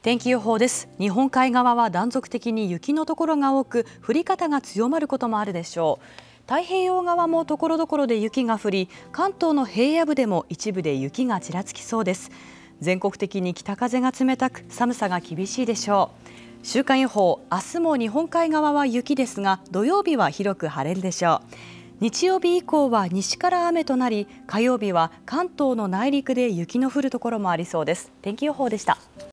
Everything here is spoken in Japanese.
天気予報です日本海側は断続的に雪のところが多く降り方が強まることもあるでしょう太平洋側も所々で雪が降り関東の平野部でも一部で雪がちらつきそうです全国的に北風が冷たく寒さが厳しいでしょう週間予報明日も日本海側は雪ですが土曜日は広く晴れるでしょう日曜日以降は西から雨となり火曜日は関東の内陸で雪の降るところもありそうです天気予報でした